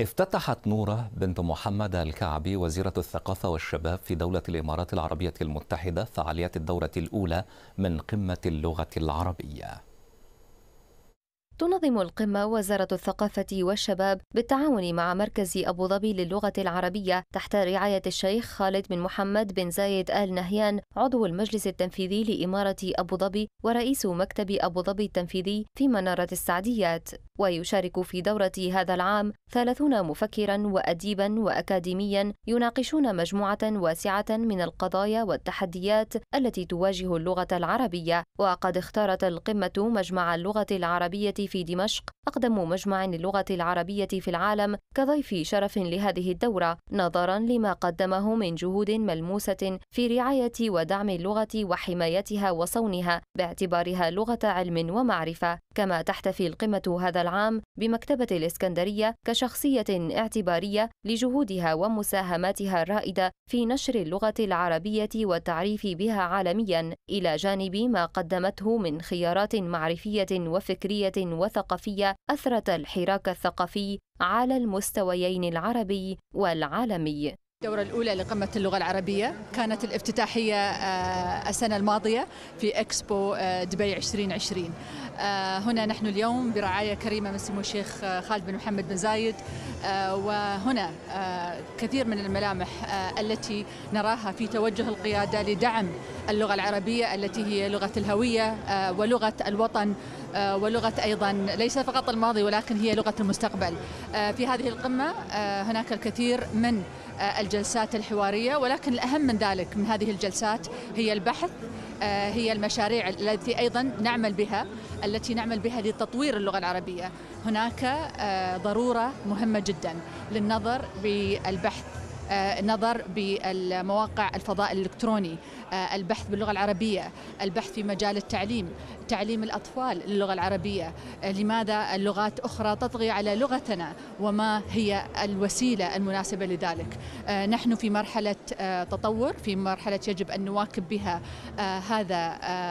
افتتحت نورة بنت محمد الكعبي وزيرة الثقافة والشباب في دولة الإمارات العربية المتحدة فعاليات الدورة الأولى من قمة اللغة العربية تنظم القمة وزارة الثقافة والشباب بالتعاون مع مركز أبو ظبي للغة العربية تحت رعاية الشيخ خالد بن محمد بن زايد آل نهيان عضو المجلس التنفيذي لإمارة أبو ظبي ورئيس مكتب أبو ظبي التنفيذي في منارة السعديات ويشارك في دورة هذا العام ثلاثون مفكرا وأديبا وأكاديميا يناقشون مجموعة واسعة من القضايا والتحديات التي تواجه اللغة العربية وقد اختارت القمة مجمع اللغة العربية في دمشق أقدم مجمع للغة العربية في العالم كضيف شرف لهذه الدورة نظرا لما قدمه من جهود ملموسة في رعاية ودعم اللغة وحمايتها وصونها باعتبارها لغة علم ومعرفة كما تحتفي القمة هذا العام بمكتبة الإسكندرية كشخصية اعتبارية لجهودها ومساهماتها الرائدة في نشر اللغة العربية والتعريف بها عالميا إلى جانب ما قدمته من خيارات معرفية وفكرية وثقافية أثرت الحراك الثقافي على المستويين العربي والعالمي الدورة الأولى لقمة اللغة العربية كانت الافتتاحية آه، السنة الماضية في إكسبو آه، دبي 2020 آه، هنا نحن اليوم برعاية كريمة من سمو الشيخ خالد بن محمد بن زايد وهنا كثير من الملامح التي نراها في توجه القيادة لدعم اللغة العربية التي هي لغة الهوية ولغة الوطن آه، ولغة أيضا ليس فقط الماضي ولكن هي لغة المستقبل آه، في هذه القمة آه، هناك الكثير من الجلسات الحوارية ولكن الأهم من ذلك من هذه الجلسات هي البحث هي المشاريع التي ايضا نعمل بها التي نعمل بها لتطوير اللغه العربيه هناك ضروره مهمه جدا للنظر بالبحث آه، النظر بالمواقع الفضاء الإلكتروني آه، البحث باللغة العربية البحث في مجال التعليم تعليم الأطفال للغة العربية آه، لماذا اللغات أخرى تطغي على لغتنا وما هي الوسيلة المناسبة لذلك نحن في مرحلة تطور في مرحلة يجب أن نواكب بها هذا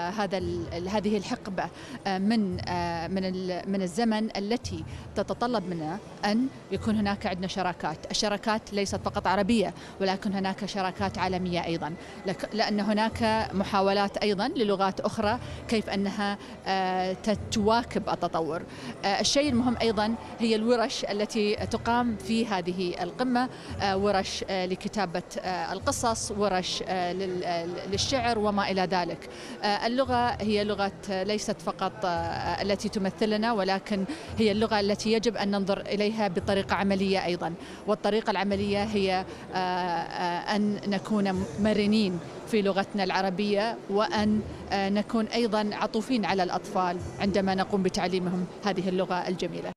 هذا هذه الحقبة من من من الزمن التي تتطلب منا أن يكون هناك عندنا شراكات الشراكات ليست فقط عربية العربية ولكن هناك شراكات عالمية أيضا لأن هناك محاولات أيضا للغات أخرى كيف أنها آه، تواكب التطور آه، الشيء المهم أيضا هي الورش التي تقام في هذه القمة آه، ورش لكتابة القصص ورش للشعر وما إلى ذلك اللغة هي لغة ليست فقط التي تمثلنا ولكن هي اللغة التي يجب أن ننظر إليها بطريقة عملية أيضا والطريقة العملية هي آه، آه، أن نكون مرنين في لغتنا العربية وأن آه، نكون أيضا عطوفين على الأطفال عندما نقوم بتعليمهم هذه اللغة الجميلة